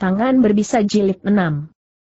Tangan berbisa jilid 6.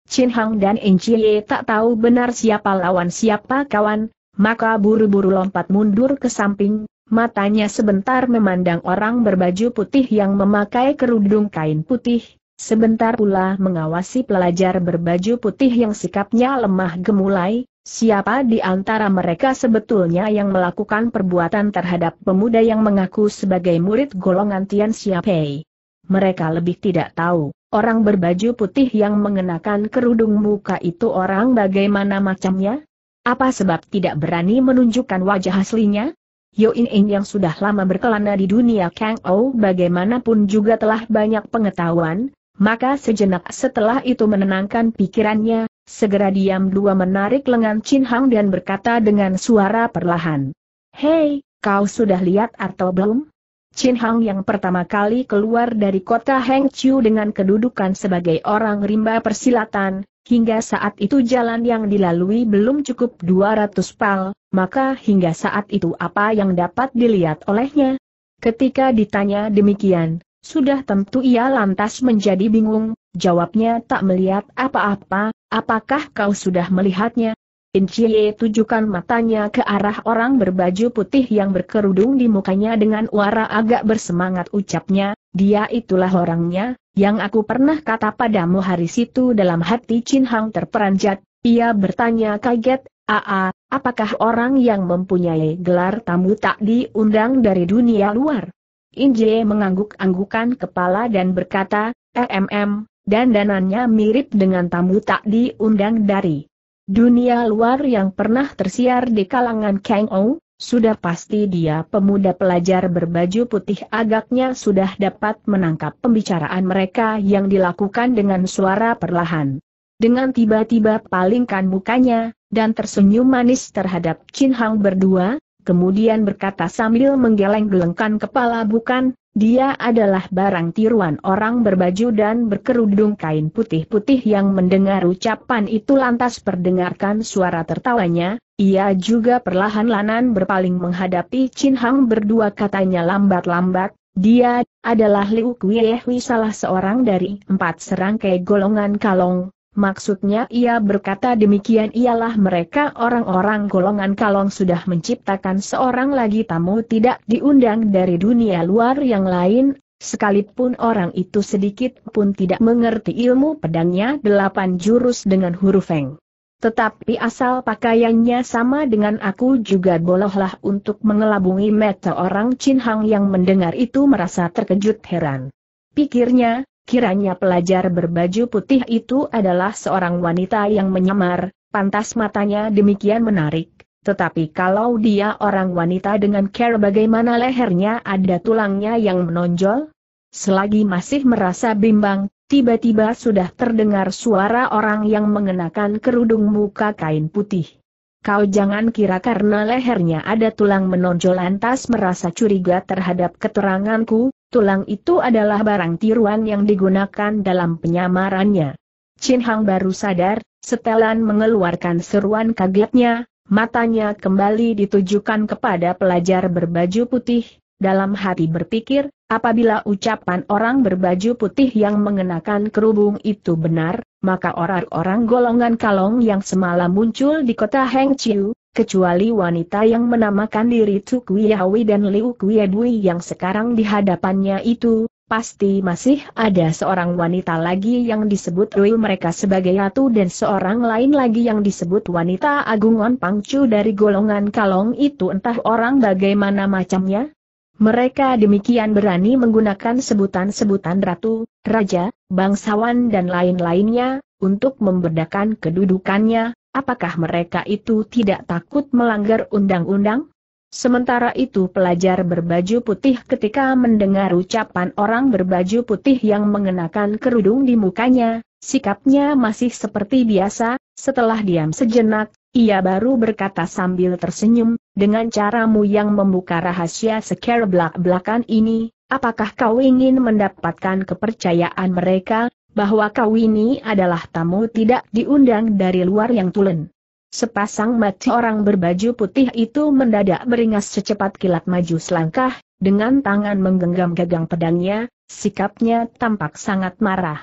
Chin Hang dan Chie tak tahu benar siapa lawan siapa kawan, maka buru-buru lompat mundur ke samping, matanya sebentar memandang orang berbaju putih yang memakai kerudung kain putih, sebentar pula mengawasi pelajar berbaju putih yang sikapnya lemah gemulai, siapa di antara mereka sebetulnya yang melakukan perbuatan terhadap pemuda yang mengaku sebagai murid golongan Tian Siapei. Mereka lebih tidak tahu. Orang berbaju putih yang mengenakan kerudung muka itu orang bagaimana macamnya? Apa sebab tidak berani menunjukkan wajah aslinya? Yo In In yang sudah lama berkelana di dunia Kang Ou bagaimanapun juga telah banyak pengetahuan, maka sejenak setelah itu menenangkan pikirannya, segera diam dua menarik lengan Chin Hang dan berkata dengan suara perlahan. Hei, kau sudah lihat atau belum? Chin Hang yang pertama kali keluar dari kota Heng Chiu dengan kedudukan sebagai orang rimba persilatan, hingga saat itu jalan yang dilalui belum cukup 200 pal, maka hingga saat itu apa yang dapat dilihat olehnya? Ketika ditanya demikian, sudah tentu ia lantas menjadi bingung, jawabnya tak melihat apa-apa, apakah kau sudah melihatnya? Inchie tujukan matanya ke arah orang berbaju putih yang berkerudung di mukanya dengan wara agak bersemangat ucapnya, dia itulah orangnya, yang aku pernah kata padamu hari situ dalam hati Chin Hang terperanjat, ia bertanya kaget, Aa, apakah orang yang mempunyai gelar tamu tak diundang dari dunia luar? Injie mengangguk-anggukan kepala dan berkata, EMM, dandanannya mirip dengan tamu tak diundang dari Dunia luar yang pernah tersiar di kalangan Kang Ou, sudah pasti dia pemuda pelajar berbaju putih agaknya sudah dapat menangkap pembicaraan mereka yang dilakukan dengan suara perlahan. Dengan tiba-tiba palingkan mukanya, dan tersenyum manis terhadap Chin Hang berdua, kemudian berkata sambil menggeleng-gelengkan kepala bukan, dia adalah barang tiruan orang berbaju dan berkerudung kain putih-putih yang mendengar ucapan itu lantas perdengarkan suara tertawanya, ia juga perlahan lanan berpaling menghadapi Chin Hang berdua katanya lambat-lambat, dia adalah Liu Kuiehui salah seorang dari empat serangkai golongan kalong, Maksudnya ia berkata demikian ialah mereka orang-orang golongan kalong sudah menciptakan seorang lagi tamu tidak diundang dari dunia luar yang lain, sekalipun orang itu sedikit pun tidak mengerti ilmu pedangnya delapan jurus dengan huruf feng. Tetapi asal pakaiannya sama dengan aku juga bolehlah untuk mengelabungi mata orang Hang yang mendengar itu merasa terkejut heran. Pikirnya, Kiranya pelajar berbaju putih itu adalah seorang wanita yang menyamar, pantas matanya demikian menarik. Tetapi kalau dia orang wanita dengan care bagaimana lehernya ada tulangnya yang menonjol? Selagi masih merasa bimbang, tiba-tiba sudah terdengar suara orang yang mengenakan kerudung muka kain putih. Kau jangan kira karena lehernya ada tulang menonjol lantas merasa curiga terhadap keteranganku, Tulang itu adalah barang tiruan yang digunakan dalam penyamarannya. Chin Hang baru sadar, setelan mengeluarkan seruan kagetnya, matanya kembali ditujukan kepada pelajar berbaju putih, dalam hati berpikir, apabila ucapan orang berbaju putih yang mengenakan kerubung itu benar, maka orang-orang golongan kalong yang semalam muncul di kota Hengqiu, kecuali wanita yang menamakan diri Tsukui Yawi dan Liu Kuiebui yang sekarang di hadapannya itu, pasti masih ada seorang wanita lagi yang disebut Rui mereka sebagai ratu dan seorang lain lagi yang disebut wanita Agungon Pangcu dari golongan kalong itu entah orang bagaimana macamnya. Mereka demikian berani menggunakan sebutan-sebutan ratu, raja, bangsawan dan lain-lainnya, untuk membedakan kedudukannya, apakah mereka itu tidak takut melanggar undang-undang? Sementara itu pelajar berbaju putih ketika mendengar ucapan orang berbaju putih yang mengenakan kerudung di mukanya, sikapnya masih seperti biasa, setelah diam sejenak, ia baru berkata sambil tersenyum, dengan caramu yang membuka rahasia sekerblak belak-belakan ini, apakah kau ingin mendapatkan kepercayaan mereka, bahwa kau ini adalah tamu tidak diundang dari luar yang tulen. Sepasang mata orang berbaju putih itu mendadak beringas secepat kilat maju selangkah, dengan tangan menggenggam gagang pedangnya, sikapnya tampak sangat marah.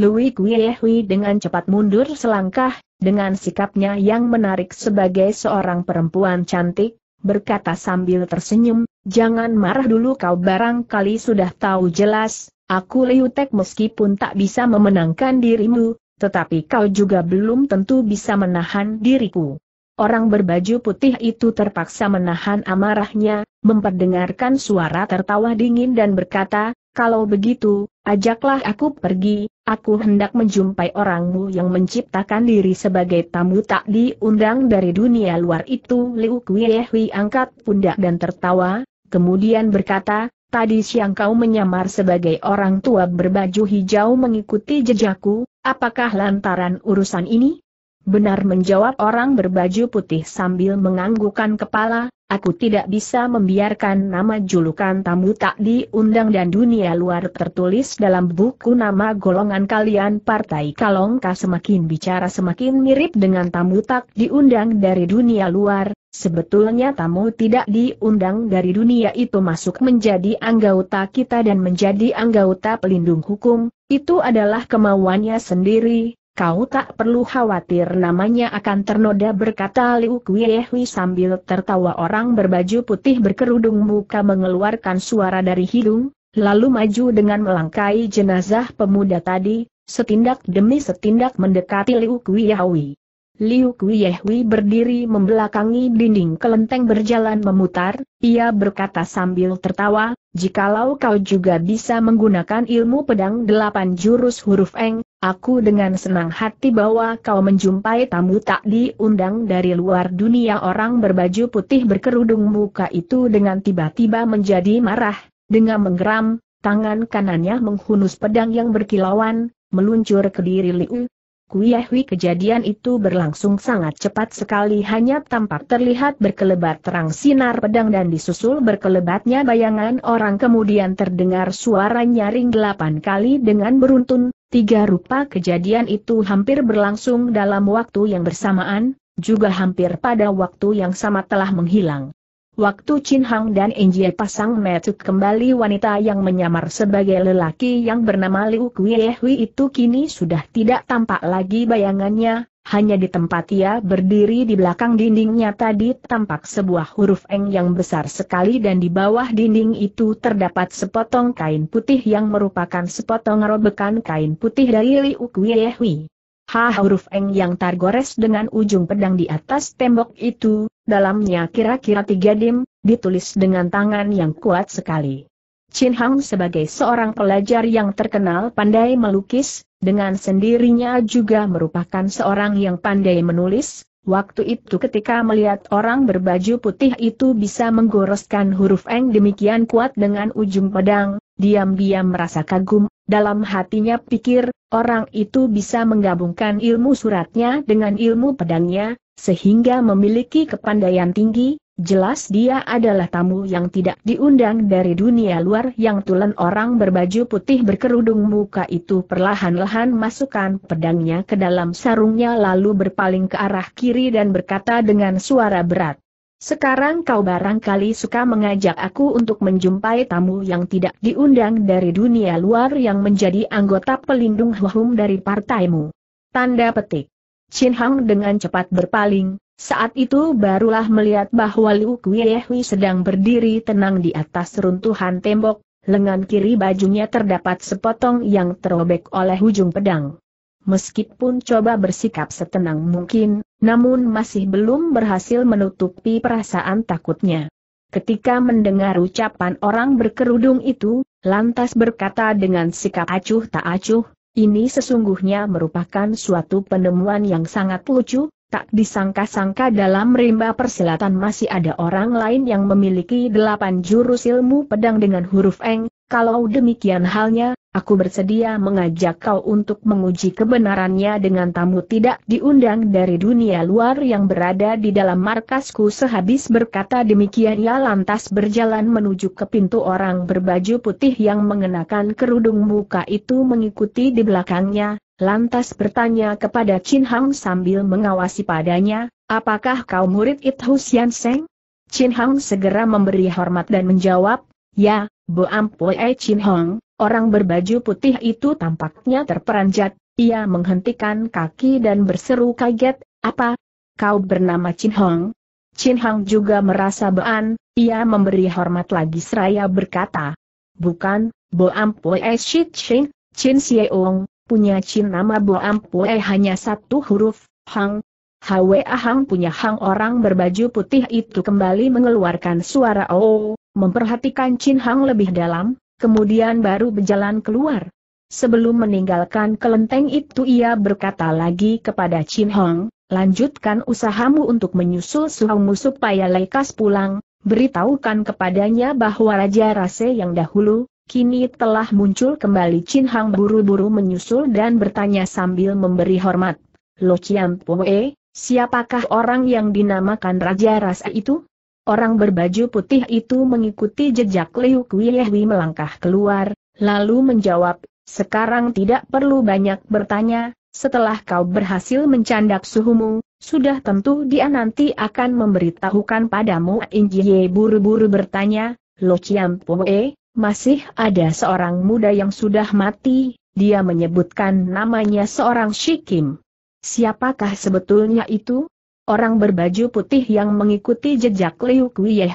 Louis Kuehui dengan cepat mundur selangkah, dengan sikapnya yang menarik sebagai seorang perempuan cantik, berkata sambil tersenyum, jangan marah dulu kau barangkali sudah tahu jelas, Aku Liutek meskipun tak bisa memenangkan dirimu, tetapi kau juga belum tentu bisa menahan diriku. Orang berbaju putih itu terpaksa menahan amarahnya, memperdengarkan suara tertawa dingin dan berkata, kalau begitu, ajaklah aku pergi, aku hendak menjumpai orangmu yang menciptakan diri sebagai tamu tak diundang dari dunia luar itu. Liu Kuehui angkat pundak dan tertawa, kemudian berkata, Tadi siang kau menyamar sebagai orang tua berbaju hijau mengikuti jejakku, apakah lantaran urusan ini? Benar menjawab orang berbaju putih sambil menganggukkan kepala, aku tidak bisa membiarkan nama julukan tamu tak diundang dan dunia luar tertulis dalam buku nama golongan kalian Partai Kalongka semakin bicara semakin mirip dengan tamu tak diundang dari dunia luar, Sebetulnya tamu tidak diundang dari dunia itu masuk menjadi anggota kita dan menjadi anggota pelindung hukum, itu adalah kemauannya sendiri, kau tak perlu khawatir namanya akan ternoda berkata Liu Kuiehui sambil tertawa orang berbaju putih berkerudung muka mengeluarkan suara dari hidung, lalu maju dengan melangkai jenazah pemuda tadi, setindak demi setindak mendekati Liu Kuiehui. Liu Kuyehui berdiri membelakangi dinding kelenteng berjalan memutar, ia berkata sambil tertawa, jikalau kau juga bisa menggunakan ilmu pedang delapan jurus huruf eng, aku dengan senang hati bahwa kau menjumpai tamu tak diundang dari luar dunia orang berbaju putih berkerudung muka itu dengan tiba-tiba menjadi marah, dengan menggeram, tangan kanannya menghunus pedang yang berkilauan, meluncur ke diri Liu, Kuyahwi kejadian itu berlangsung sangat cepat sekali hanya tampak terlihat berkelebat terang sinar pedang dan disusul berkelebatnya bayangan orang kemudian terdengar suara nyaring delapan kali dengan beruntun, tiga rupa kejadian itu hampir berlangsung dalam waktu yang bersamaan, juga hampir pada waktu yang sama telah menghilang. Waktu Chin Hang dan Enjie pasang metu kembali wanita yang menyamar sebagai lelaki yang bernama Liu Kuihui itu kini sudah tidak tampak lagi bayangannya, hanya di tempat ia berdiri di belakang dindingnya tadi tampak sebuah huruf Eng yang besar sekali dan di bawah dinding itu terdapat sepotong kain putih yang merupakan sepotong robekan kain putih dari Liu Kuihui. Ha huruf Eng yang tergores dengan ujung pedang di atas tembok itu, dalamnya kira-kira tiga dim, ditulis dengan tangan yang kuat sekali. Chin Hang sebagai seorang pelajar yang terkenal pandai melukis, dengan sendirinya juga merupakan seorang yang pandai menulis, waktu itu ketika melihat orang berbaju putih itu bisa menggoreskan huruf Eng demikian kuat dengan ujung pedang, diam-diam merasa kagum, dalam hatinya pikir, orang itu bisa menggabungkan ilmu suratnya dengan ilmu pedangnya, sehingga memiliki kepandaian tinggi, jelas dia adalah tamu yang tidak diundang dari dunia luar yang tulen orang berbaju putih berkerudung muka itu perlahan-lahan masukkan pedangnya ke dalam sarungnya lalu berpaling ke arah kiri dan berkata dengan suara berat. Sekarang kau barangkali suka mengajak aku untuk menjumpai tamu yang tidak diundang dari dunia luar yang menjadi anggota pelindung hukum dari partaimu. Tanda petik. Chin Hang dengan cepat berpaling, saat itu barulah melihat bahwa Liu Kuiehui sedang berdiri tenang di atas runtuhan tembok, lengan kiri bajunya terdapat sepotong yang terobek oleh ujung pedang. Meskipun coba bersikap setenang mungkin, namun masih belum berhasil menutupi perasaan takutnya. Ketika mendengar ucapan orang berkerudung itu, lantas berkata dengan sikap acuh tak acuh, ini sesungguhnya merupakan suatu penemuan yang sangat lucu, tak disangka-sangka dalam rimba persilatan masih ada orang lain yang memiliki delapan jurus ilmu pedang dengan huruf eng, kalau demikian halnya, aku bersedia mengajak kau untuk menguji kebenarannya dengan tamu tidak diundang dari dunia luar yang berada di dalam markasku sehabis berkata demikian ia lantas berjalan menuju ke pintu orang berbaju putih yang mengenakan kerudung muka itu mengikuti di belakangnya, lantas bertanya kepada Chin Hang sambil mengawasi padanya, apakah kau murid It Husian Seng? Chin Hang segera memberi hormat dan menjawab, ya, Bo Ampue Chin Hong, Orang berbaju putih itu tampaknya terperanjat, ia menghentikan kaki dan berseru kaget, apa? Kau bernama Chin Hong? Chin Hong juga merasa bean, ia memberi hormat lagi seraya berkata. Bukan, Bo Ampoe Shit Chin, Chin Sieong, punya Chin nama Bo eh, hanya satu huruf, Hang, Hwa Hang punya Hang orang berbaju putih itu kembali mengeluarkan suara Oh, memperhatikan Chin Hang lebih dalam, kemudian baru berjalan keluar. Sebelum meninggalkan kelenteng itu ia berkata lagi kepada Chin Hong, lanjutkan usahamu untuk menyusul suhumu supaya lekas pulang, beritahukan kepadanya bahwa Raja Rase yang dahulu, kini telah muncul kembali Chin Hong buru-buru menyusul dan bertanya sambil memberi hormat. Lo Chiang Pue, siapakah orang yang dinamakan Raja Rase itu? Orang berbaju putih itu mengikuti jejak Liu Kuiyehui melangkah keluar, lalu menjawab, sekarang tidak perlu banyak bertanya, setelah kau berhasil mencandak suhumu, sudah tentu dia nanti akan memberitahukan padamu Injiye buru-buru bertanya, Lo Chiam Poe, masih ada seorang muda yang sudah mati, dia menyebutkan namanya seorang Shikim. Siapakah sebetulnya itu? orang berbaju putih yang mengikuti jejak Liu Kui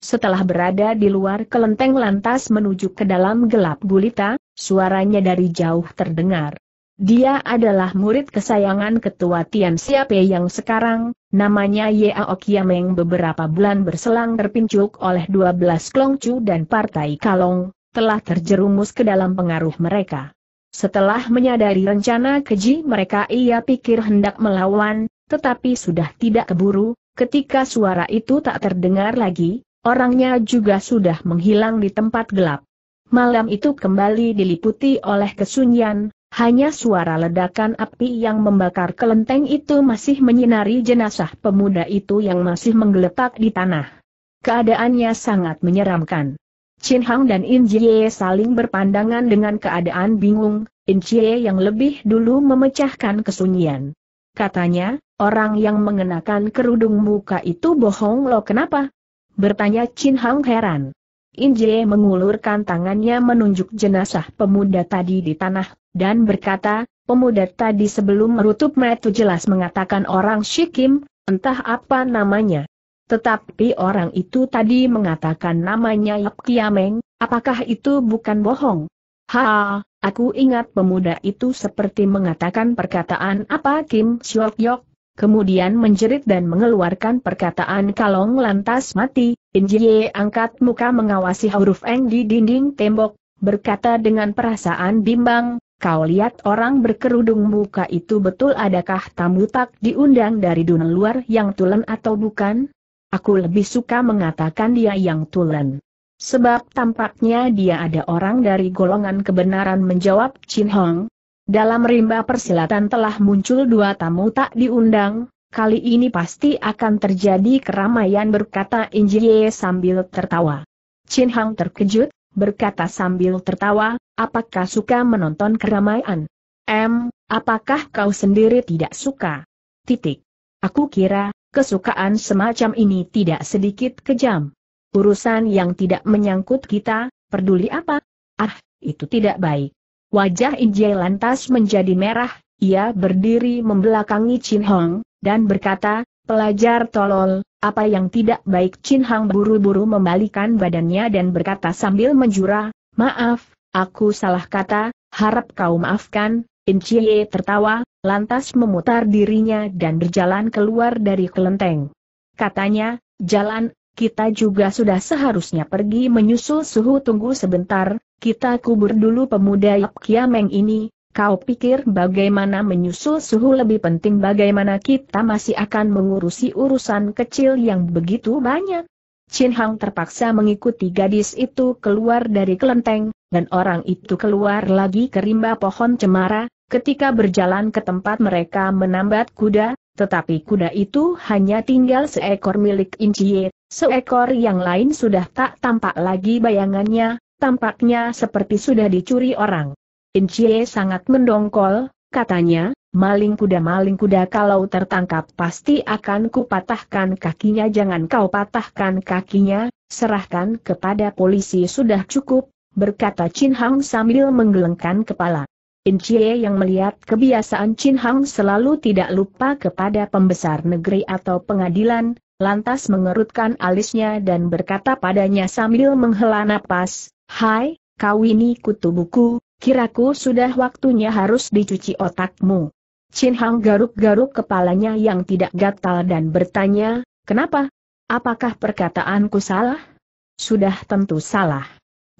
setelah berada di luar kelenteng lantas menuju ke dalam gelap gulita, suaranya dari jauh terdengar. Dia adalah murid kesayangan ketua Tian Siape yang sekarang, namanya Ye Kiameng beberapa bulan berselang terpincuk oleh 12 Klongcu dan Partai Kalong, telah terjerumus ke dalam pengaruh mereka. Setelah menyadari rencana keji mereka ia pikir hendak melawan, tetapi sudah tidak keburu, ketika suara itu tak terdengar lagi, orangnya juga sudah menghilang di tempat gelap. Malam itu kembali diliputi oleh kesunyian, hanya suara ledakan api yang membakar kelenteng itu masih menyinari jenazah pemuda itu yang masih menggeletak di tanah. Keadaannya sangat menyeramkan. Chin Hang dan In Jie saling berpandangan dengan keadaan bingung, In Jie yang lebih dulu memecahkan kesunyian. Katanya, orang yang mengenakan kerudung muka itu bohong lo kenapa? Bertanya Chin Hang heran. Inje mengulurkan tangannya menunjuk jenazah pemuda tadi di tanah, dan berkata, pemuda tadi sebelum merutup metu jelas mengatakan orang Shikim, entah apa namanya. Tetapi orang itu tadi mengatakan namanya Yap Kiameng, apakah itu bukan bohong? Ha, aku ingat pemuda itu seperti mengatakan perkataan apa Kim Siok Yok, kemudian menjerit dan mengeluarkan perkataan kalong lantas mati, Injie angkat muka mengawasi huruf Eng di dinding tembok, berkata dengan perasaan bimbang, kau lihat orang berkerudung muka itu betul adakah tamu tak diundang dari dunia luar yang tulen atau bukan? Aku lebih suka mengatakan dia yang tulen. Sebab tampaknya dia ada orang dari golongan kebenaran menjawab Chin Hong. Dalam rimba persilatan telah muncul dua tamu tak diundang, kali ini pasti akan terjadi keramaian berkata Injie sambil tertawa. Chin Hong terkejut, berkata sambil tertawa, apakah suka menonton keramaian? M, apakah kau sendiri tidak suka? Titik. Aku kira, kesukaan semacam ini tidak sedikit kejam urusan yang tidak menyangkut kita, peduli apa? Ah, itu tidak baik. Wajah Injil lantas menjadi merah, ia berdiri membelakangi Chin Hong, dan berkata, pelajar tolol, apa yang tidak baik Chin Hong buru-buru membalikan badannya dan berkata sambil menjura, maaf, aku salah kata, harap kau maafkan, Injil tertawa, lantas memutar dirinya dan berjalan keluar dari kelenteng. Katanya, jalan kita juga sudah seharusnya pergi menyusul suhu tunggu sebentar, kita kubur dulu pemuda Yap Kiameng ini, kau pikir bagaimana menyusul suhu lebih penting bagaimana kita masih akan mengurusi urusan kecil yang begitu banyak. Chin Hang terpaksa mengikuti gadis itu keluar dari kelenteng, dan orang itu keluar lagi ke rimba pohon cemara, ketika berjalan ke tempat mereka menambat kuda, tetapi kuda itu hanya tinggal seekor milik Incie, Seekor yang lain sudah tak tampak lagi bayangannya, tampaknya seperti sudah dicuri orang. Incie sangat mendongkol, katanya, maling kuda-maling kuda kalau tertangkap pasti akan kupatahkan kakinya jangan kau patahkan kakinya, serahkan kepada polisi sudah cukup, berkata Chin Hang sambil menggelengkan kepala. Incie yang melihat kebiasaan Chin Hang selalu tidak lupa kepada pembesar negeri atau pengadilan, lantas mengerutkan alisnya dan berkata padanya sambil menghela napas, Hai, kau ini kutubuku, kiraku sudah waktunya harus dicuci otakmu. Chin Hang garuk-garuk kepalanya yang tidak gatal dan bertanya, kenapa? Apakah perkataanku salah? Sudah tentu salah.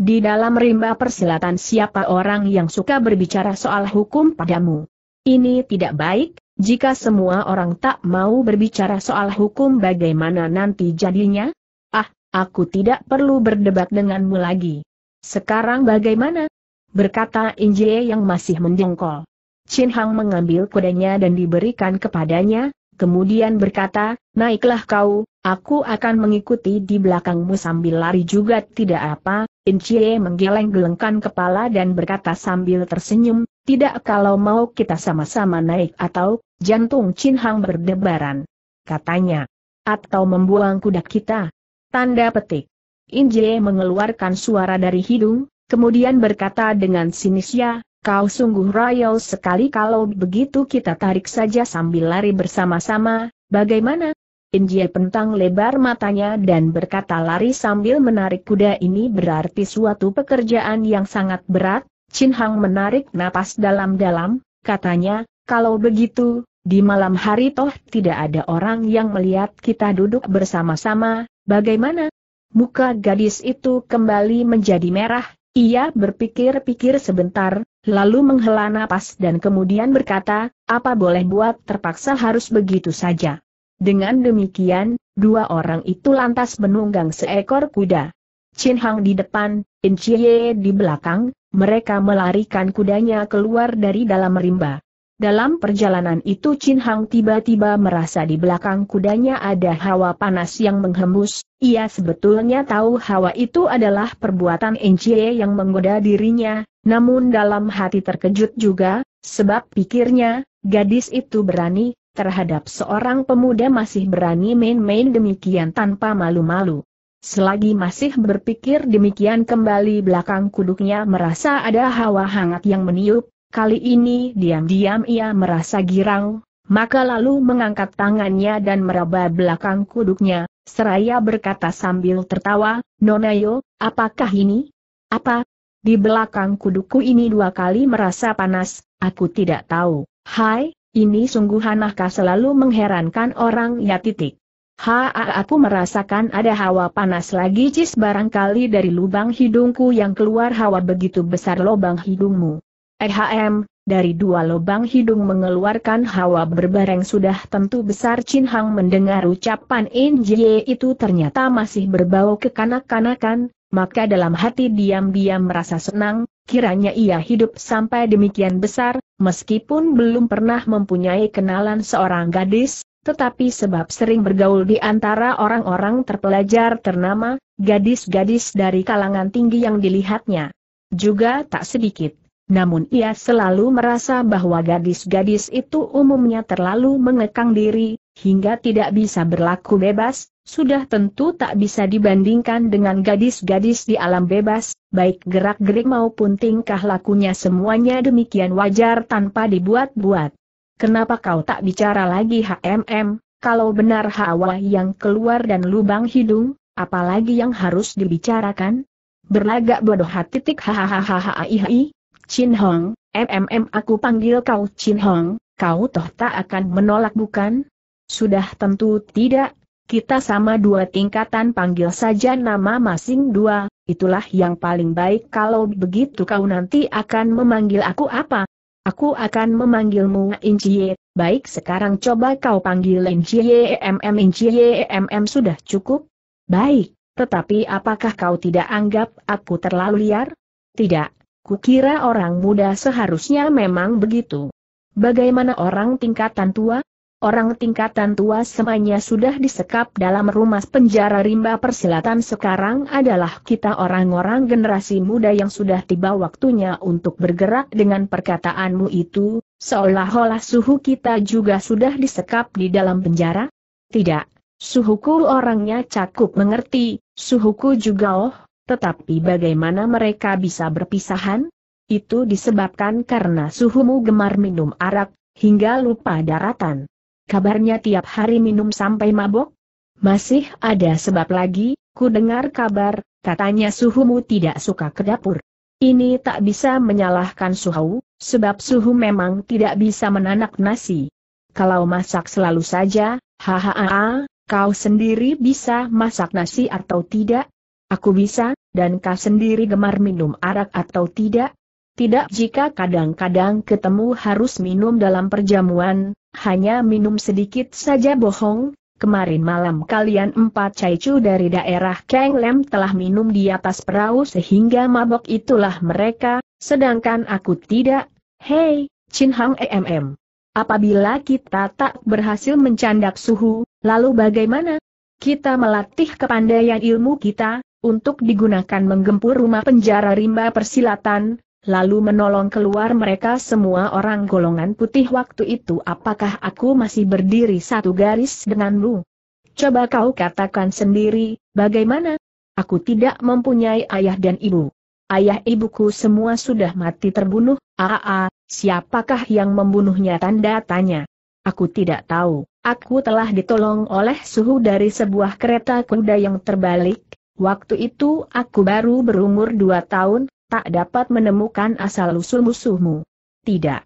Di dalam rimba persilatan siapa orang yang suka berbicara soal hukum padamu? Ini tidak baik, jika semua orang tak mau berbicara soal hukum bagaimana nanti jadinya? Ah, aku tidak perlu berdebat denganmu lagi. Sekarang bagaimana? Berkata Injie yang masih menjengkol. Chin Hang mengambil kudanya dan diberikan kepadanya, kemudian berkata, naiklah kau, aku akan mengikuti di belakangmu sambil lari juga tidak apa, Injie menggeleng-gelengkan kepala dan berkata sambil tersenyum, tidak kalau mau kita sama-sama naik atau, jantung Chin Hang berdebaran. Katanya. Atau membuang kuda kita. Tanda petik. Jie mengeluarkan suara dari hidung, kemudian berkata dengan sinis ya, kau sungguh royal sekali kalau begitu kita tarik saja sambil lari bersama-sama, bagaimana? Jie pentang lebar matanya dan berkata lari sambil menarik kuda ini berarti suatu pekerjaan yang sangat berat, Chin Hang menarik napas dalam-dalam, katanya, kalau begitu, di malam hari toh tidak ada orang yang melihat kita duduk bersama-sama, bagaimana? Muka gadis itu kembali menjadi merah, ia berpikir-pikir sebentar, lalu menghela napas dan kemudian berkata, apa boleh buat terpaksa harus begitu saja. Dengan demikian, dua orang itu lantas menunggang seekor kuda. Chin Hang di depan, In Chie di belakang, mereka melarikan kudanya keluar dari dalam rimba. Dalam perjalanan itu Chin Hang tiba-tiba merasa di belakang kudanya ada hawa panas yang menghembus, ia sebetulnya tahu hawa itu adalah perbuatan Encie yang menggoda dirinya, namun dalam hati terkejut juga, sebab pikirnya, gadis itu berani, terhadap seorang pemuda masih berani main-main demikian tanpa malu-malu. Selagi masih berpikir demikian kembali belakang kuduknya merasa ada hawa hangat yang meniup, kali ini diam-diam ia merasa girang, maka lalu mengangkat tangannya dan meraba belakang kuduknya, seraya berkata sambil tertawa, Nonayo, apakah ini? Apa? Di belakang kudukku ini dua kali merasa panas, aku tidak tahu. Hai, ini sungguh anakah selalu mengherankan orang ya titik. Ha, aku merasakan ada hawa panas lagi cis barangkali dari lubang hidungku yang keluar hawa begitu besar lubang hidungmu. Ehm, dari dua lubang hidung mengeluarkan hawa berbareng sudah tentu besar Chin Hang mendengar ucapan Injie itu ternyata masih berbau kekanak-kanakan, maka dalam hati diam-diam merasa senang, kiranya ia hidup sampai demikian besar, meskipun belum pernah mempunyai kenalan seorang gadis, tetapi sebab sering bergaul di antara orang-orang terpelajar ternama, gadis-gadis dari kalangan tinggi yang dilihatnya juga tak sedikit. Namun ia selalu merasa bahwa gadis-gadis itu umumnya terlalu mengekang diri, hingga tidak bisa berlaku bebas, sudah tentu tak bisa dibandingkan dengan gadis-gadis di alam bebas, baik gerak-gerik maupun tingkah lakunya semuanya demikian wajar tanpa dibuat-buat. Kenapa kau tak bicara lagi HMM, kalau benar hawa yang keluar dan lubang hidung, apalagi yang harus dibicarakan? Berlagak bodoh hati tik hahaha Chin Hong, MMM aku panggil kau Chin Hong, kau toh tak akan menolak bukan? Sudah tentu tidak, kita sama dua tingkatan panggil saja nama masing dua, itulah yang paling baik kalau begitu kau nanti akan memanggil aku apa? Aku akan memanggilmu Injie, baik sekarang coba kau panggil Injie MM Injie MM sudah cukup? Baik, tetapi apakah kau tidak anggap aku terlalu liar? Tidak, kukira orang muda seharusnya memang begitu. Bagaimana orang tingkatan tua? orang tingkatan tua semuanya sudah disekap dalam rumah penjara rimba persilatan sekarang adalah kita orang-orang generasi muda yang sudah tiba waktunya untuk bergerak dengan perkataanmu itu, seolah-olah suhu kita juga sudah disekap di dalam penjara? Tidak, suhuku orangnya cakup mengerti, suhuku juga oh, tetapi bagaimana mereka bisa berpisahan? Itu disebabkan karena suhumu gemar minum arak, hingga lupa daratan kabarnya tiap hari minum sampai mabok? Masih ada sebab lagi, ku dengar kabar, katanya suhumu tidak suka ke dapur. Ini tak bisa menyalahkan suhu, sebab suhu memang tidak bisa menanak nasi. Kalau masak selalu saja, hahaha, kau sendiri bisa masak nasi atau tidak? Aku bisa, dan kau sendiri gemar minum arak atau tidak? Tidak jika kadang-kadang ketemu harus minum dalam perjamuan, hanya minum sedikit saja bohong, Kemarin malam kalian empat caicu dari daerah Kang telah minum di atas perahu sehingga mabok itulah mereka, sedangkan aku tidak. Hei, Chin Hang EMM. Apabila kita tak berhasil mencandak suhu, lalu bagaimana? Kita melatih kepandaian ilmu kita, untuk digunakan menggempur rumah penjara rimba persilatan, lalu menolong keluar mereka semua orang golongan putih waktu itu apakah aku masih berdiri satu garis denganmu? Coba kau katakan sendiri, bagaimana? Aku tidak mempunyai ayah dan ibu. Ayah ibuku semua sudah mati terbunuh, aa, ah, ah, siapakah yang membunuhnya tanda tanya. Aku tidak tahu, aku telah ditolong oleh suhu dari sebuah kereta kuda yang terbalik, Waktu itu aku baru berumur dua tahun, tak dapat menemukan asal-usul musuhmu. Tidak.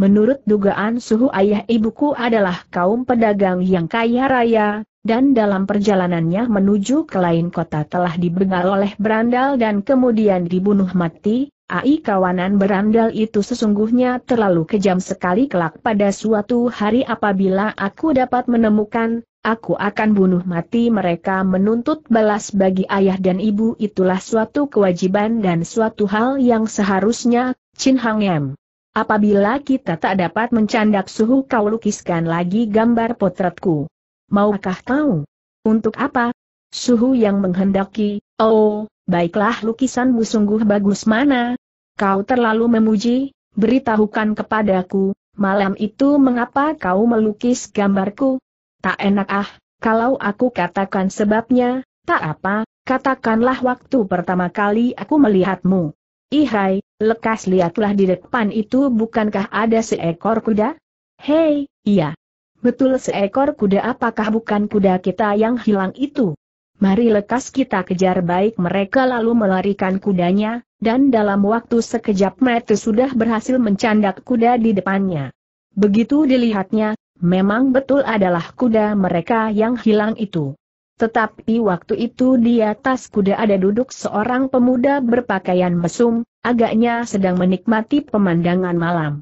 Menurut dugaan suhu ayah ibuku adalah kaum pedagang yang kaya raya, dan dalam perjalanannya menuju ke lain kota telah dibegal oleh berandal dan kemudian dibunuh mati, Ai kawanan berandal itu sesungguhnya terlalu kejam sekali kelak pada suatu hari apabila aku dapat menemukan, aku akan bunuh mati mereka menuntut balas bagi ayah dan ibu itulah suatu kewajiban dan suatu hal yang seharusnya, Chin Hang Em. Apabila kita tak dapat mencandak suhu kau lukiskan lagi gambar potretku. Maukah kau? Untuk apa? Suhu yang menghendaki, oh, Baiklah lukisanmu sungguh bagus mana. Kau terlalu memuji, beritahukan kepadaku, malam itu mengapa kau melukis gambarku? Tak enak ah, kalau aku katakan sebabnya, tak apa, katakanlah waktu pertama kali aku melihatmu. Ihai, lekas lihatlah di depan itu bukankah ada seekor kuda? Hei, iya. Betul seekor kuda apakah bukan kuda kita yang hilang itu? Mari lekas kita kejar baik mereka lalu melarikan kudanya, dan dalam waktu sekejap mata sudah berhasil mencandak kuda di depannya. Begitu dilihatnya, memang betul adalah kuda mereka yang hilang itu. Tetapi waktu itu di atas kuda ada duduk seorang pemuda berpakaian mesum, agaknya sedang menikmati pemandangan malam.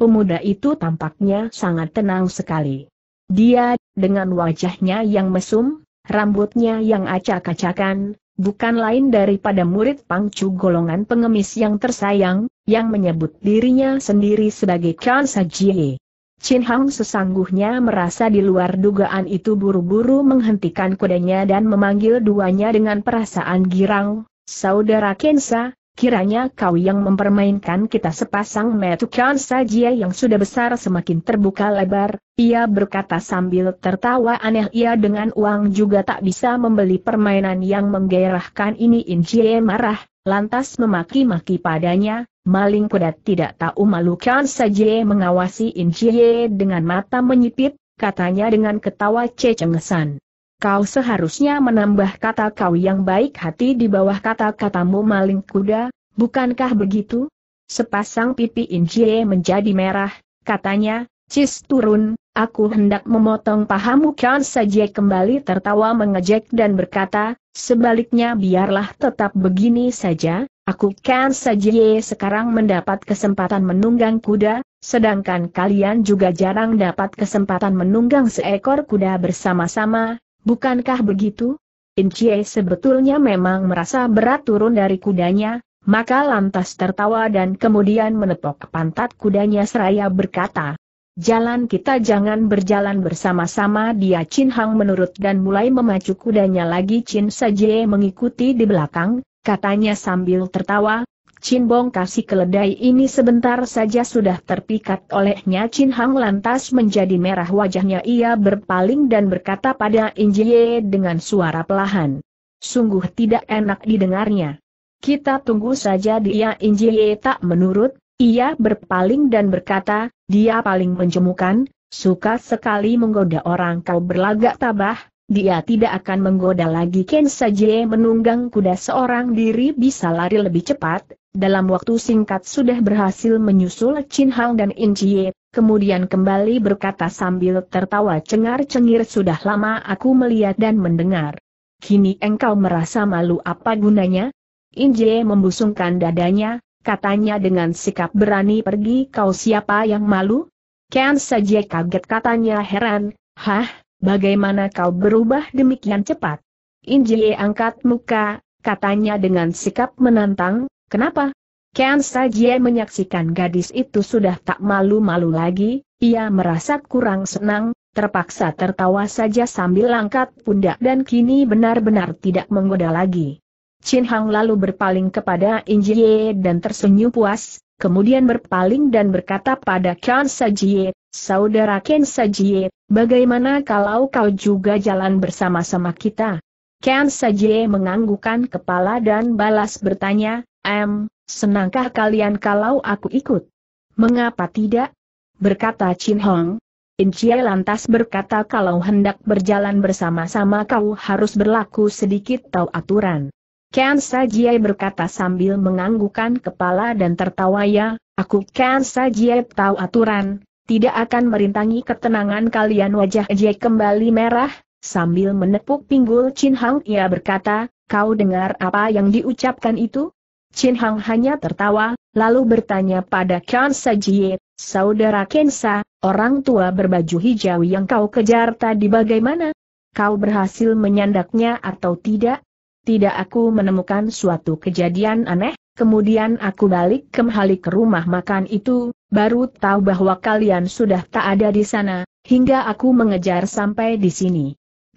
Pemuda itu tampaknya sangat tenang sekali. Dia, dengan wajahnya yang mesum, Rambutnya yang acak-acakan, bukan lain daripada murid pangcu golongan pengemis yang tersayang, yang menyebut dirinya sendiri sebagai Khan Sajie. Chin Hang sesangguhnya merasa di luar dugaan itu buru-buru menghentikan kudanya dan memanggil duanya dengan perasaan girang, Saudara Kensa, Kiranya kau yang mempermainkan kita sepasang metukan saja yang sudah besar semakin terbuka lebar, ia berkata sambil tertawa aneh ia dengan uang juga tak bisa membeli permainan yang menggairahkan ini Injie marah, lantas memaki-maki padanya, maling kudat tidak tahu malukan saja mengawasi Injie dengan mata menyipit, katanya dengan ketawa cecengesan. Kau seharusnya menambah kata kau yang baik hati di bawah kata-katamu maling kuda, bukankah begitu? Sepasang pipi Injie menjadi merah, katanya, Cis turun, aku hendak memotong pahamu kan saja kembali tertawa mengejek dan berkata, sebaliknya biarlah tetap begini saja, aku kan saja sekarang mendapat kesempatan menunggang kuda, sedangkan kalian juga jarang dapat kesempatan menunggang seekor kuda bersama-sama, Bukankah begitu? Chie sebetulnya memang merasa berat turun dari kudanya, maka lantas tertawa dan kemudian menepok pantat kudanya seraya berkata, Jalan kita jangan berjalan bersama-sama dia Chin Hang menurut dan mulai memacu kudanya lagi Chin Sajie mengikuti di belakang, katanya sambil tertawa, Chin Bong kasih keledai ini sebentar saja sudah terpikat olehnya Chin Hang lantas menjadi merah wajahnya ia berpaling dan berkata pada Injie dengan suara pelahan. Sungguh tidak enak didengarnya. Kita tunggu saja dia Injie tak menurut, ia berpaling dan berkata, dia paling menjemukan, suka sekali menggoda orang kau berlagak tabah, dia tidak akan menggoda lagi Ken Sajie menunggang kuda seorang diri bisa lari lebih cepat, dalam waktu singkat sudah berhasil menyusul Chin Hang dan In Jie, kemudian kembali berkata sambil tertawa cengar-cengir sudah lama aku melihat dan mendengar. Kini engkau merasa malu apa gunanya? In Jie membusungkan dadanya, katanya dengan sikap berani pergi kau siapa yang malu? Ken Sajie kaget katanya heran, hah? Bagaimana kau berubah demikian cepat? Injie angkat muka, katanya dengan sikap menantang, kenapa? Ken saja menyaksikan gadis itu sudah tak malu-malu lagi, ia merasa kurang senang, terpaksa tertawa saja sambil angkat pundak dan kini benar-benar tidak menggoda lagi. Chin Hang lalu berpaling kepada Injie dan tersenyum puas, kemudian berpaling dan berkata pada Chan Sajie, Saudara Ken Sajie, bagaimana kalau kau juga jalan bersama-sama kita? Ken Sajie menganggukkan kepala dan balas bertanya, Em, senangkah kalian kalau aku ikut? Mengapa tidak? Berkata Chin Hong. Chie lantas berkata kalau hendak berjalan bersama-sama kau harus berlaku sedikit tahu aturan. Kan Sajie berkata sambil menganggukan kepala dan tertawa ya, aku Kan Sajie tahu aturan, tidak akan merintangi ketenangan kalian wajah Jie kembali merah, sambil menepuk pinggul Chin Hang ia berkata, kau dengar apa yang diucapkan itu? Chin Hang hanya tertawa, lalu bertanya pada Kan Sajie, saudara Kensa, orang tua berbaju hijau yang kau kejar tadi bagaimana? Kau berhasil menyandaknya atau tidak? tidak aku menemukan suatu kejadian aneh, kemudian aku balik kembali ke rumah makan itu, baru tahu bahwa kalian sudah tak ada di sana, hingga aku mengejar sampai di sini.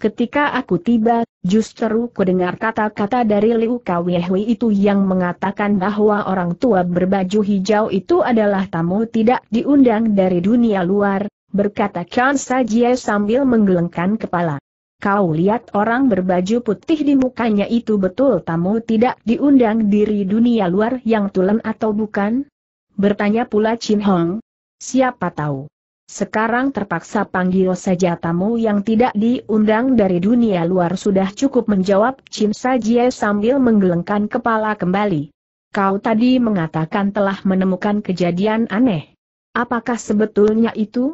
Ketika aku tiba, justru kudengar kata-kata dari Liu Kawihwi itu yang mengatakan bahwa orang tua berbaju hijau itu adalah tamu tidak diundang dari dunia luar, berkata Chan Sajie sambil menggelengkan kepala. Kau lihat orang berbaju putih di mukanya itu betul tamu tidak diundang diri dunia luar yang tulen atau bukan? Bertanya pula Chin Hong. Siapa tahu? Sekarang terpaksa panggil saja tamu yang tidak diundang dari dunia luar sudah cukup menjawab Chin Sajie sambil menggelengkan kepala kembali. Kau tadi mengatakan telah menemukan kejadian aneh. Apakah sebetulnya itu?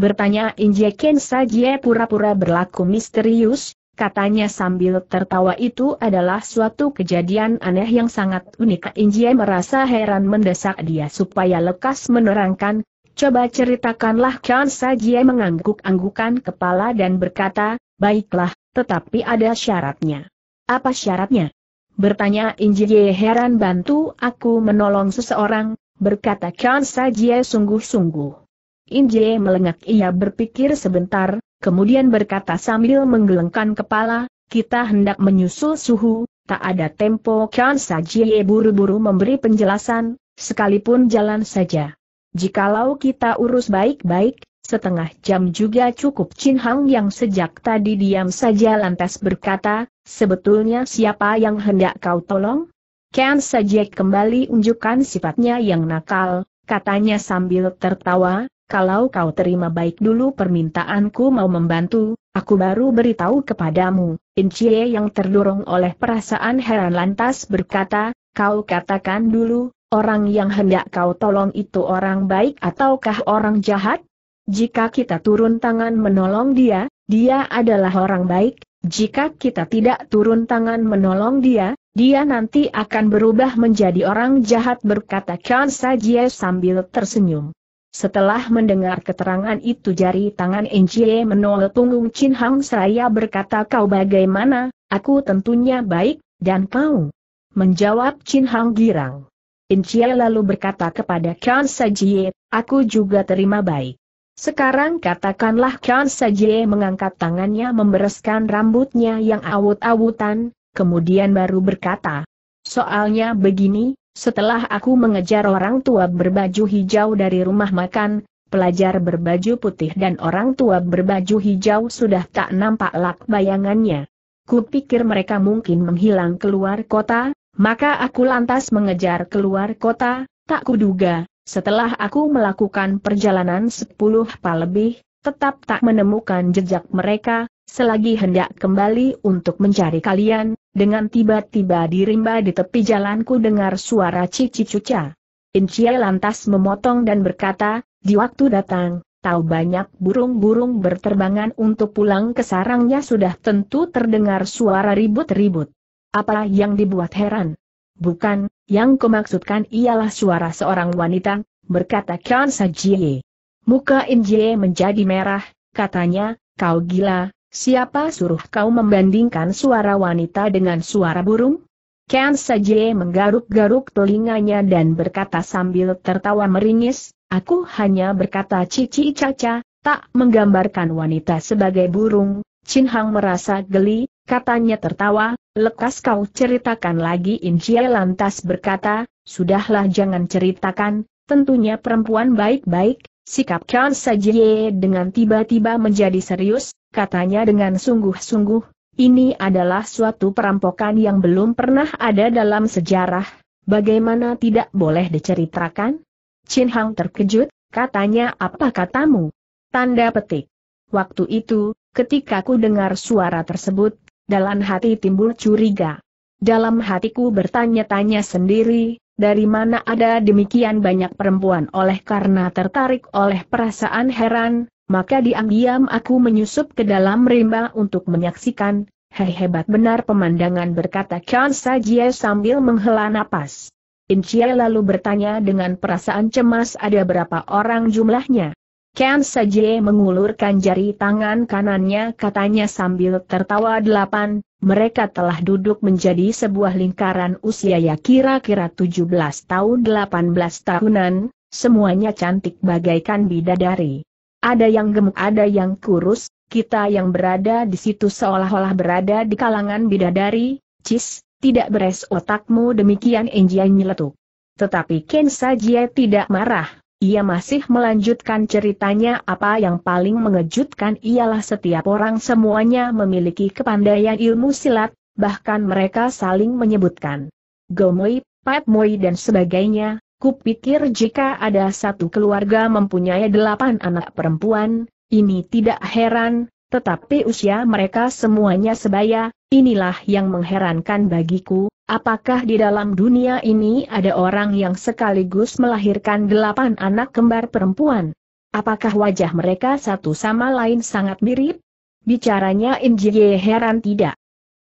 Bertanya Injeken Sajie pura-pura berlaku misterius, katanya sambil tertawa itu adalah suatu kejadian aneh yang sangat unik. Injie merasa heran mendesak dia supaya lekas menerangkan, coba ceritakanlah Kan Sajie mengangguk-anggukan kepala dan berkata, baiklah, tetapi ada syaratnya. Apa syaratnya? Bertanya Injie heran bantu aku menolong seseorang, berkata Kan Sajie sungguh-sungguh. Inje melengak ia berpikir sebentar, kemudian berkata sambil menggelengkan kepala, kita hendak menyusul suhu, tak ada tempo kan Sajie buru-buru memberi penjelasan, sekalipun jalan saja. Jikalau kita urus baik-baik, setengah jam juga cukup Chin Hang yang sejak tadi diam saja lantas berkata, sebetulnya siapa yang hendak kau tolong? Kan saja kembali unjukkan sifatnya yang nakal, katanya sambil tertawa, kalau kau terima baik dulu permintaanku mau membantu, aku baru beritahu kepadamu. Incie yang terdorong oleh perasaan heran lantas berkata, kau katakan dulu, orang yang hendak kau tolong itu orang baik ataukah orang jahat? Jika kita turun tangan menolong dia, dia adalah orang baik, jika kita tidak turun tangan menolong dia, dia nanti akan berubah menjadi orang jahat berkata Kansa Jie sambil tersenyum. Setelah mendengar keterangan itu jari tangan Enjie menolak punggung Chin Hang seraya berkata kau bagaimana, aku tentunya baik, dan kau? Menjawab Chin Hang girang. Enjie lalu berkata kepada Kan Sajie, aku juga terima baik. Sekarang katakanlah Kan Sajie mengangkat tangannya membereskan rambutnya yang awut-awutan, kemudian baru berkata, Soalnya begini, setelah aku mengejar orang tua berbaju hijau dari rumah makan, pelajar berbaju putih dan orang tua berbaju hijau sudah tak nampak lak bayangannya. Kupikir mereka mungkin menghilang keluar kota, maka aku lantas mengejar keluar kota, tak kuduga, setelah aku melakukan perjalanan 10 pa lebih, tetap tak menemukan jejak mereka, selagi hendak kembali untuk mencari kalian, dengan tiba-tiba dirimba di tepi jalanku dengar suara cici cuca. Incie lantas memotong dan berkata, di waktu datang, tahu banyak burung-burung berterbangan untuk pulang ke sarangnya sudah tentu terdengar suara ribut-ribut. Apa yang dibuat heran? Bukan, yang kumaksudkan ialah suara seorang wanita, berkata Kansa Jie. Muka Injie menjadi merah, katanya, kau gila, siapa suruh kau membandingkan suara wanita dengan suara burung? Ken Sajie menggaruk-garuk telinganya dan berkata sambil tertawa meringis, aku hanya berkata cici caca, tak menggambarkan wanita sebagai burung. Chin Hang merasa geli, katanya tertawa, lekas kau ceritakan lagi Injie lantas berkata, sudahlah jangan ceritakan, tentunya perempuan baik-baik, Sikap Kang Sajie dengan tiba-tiba menjadi serius, katanya dengan sungguh-sungguh, ini adalah suatu perampokan yang belum pernah ada dalam sejarah, bagaimana tidak boleh diceritakan? Chin Hang terkejut, katanya apa katamu? Tanda petik. Waktu itu, ketika ku dengar suara tersebut, dalam hati timbul curiga. Dalam hatiku bertanya-tanya sendiri, dari mana ada demikian banyak perempuan oleh karena tertarik oleh perasaan heran, maka diam-diam aku menyusup ke dalam rimba untuk menyaksikan, hei hebat benar pemandangan berkata Chan Sajie sambil menghela napas. Inchie lalu bertanya dengan perasaan cemas ada berapa orang jumlahnya. Ken saja mengulurkan jari tangan kanannya katanya sambil tertawa delapan, mereka telah duduk menjadi sebuah lingkaran usia ya kira-kira 17 tahun 18 tahunan, semuanya cantik bagaikan bidadari. Ada yang gemuk ada yang kurus, kita yang berada di situ seolah-olah berada di kalangan bidadari, cis, tidak beres otakmu demikian Enjian nyeletuk. Tetapi Ken saja tidak marah, ia masih melanjutkan ceritanya apa yang paling mengejutkan ialah setiap orang semuanya memiliki kepandaian ilmu silat, bahkan mereka saling menyebutkan. Gomoy, Patmui dan sebagainya, kupikir jika ada satu keluarga mempunyai delapan anak perempuan, ini tidak heran, tetapi usia mereka semuanya sebaya, inilah yang mengherankan bagiku, Apakah di dalam dunia ini ada orang yang sekaligus melahirkan delapan anak kembar perempuan? Apakah wajah mereka satu sama lain sangat mirip? Bicaranya Injie heran tidak.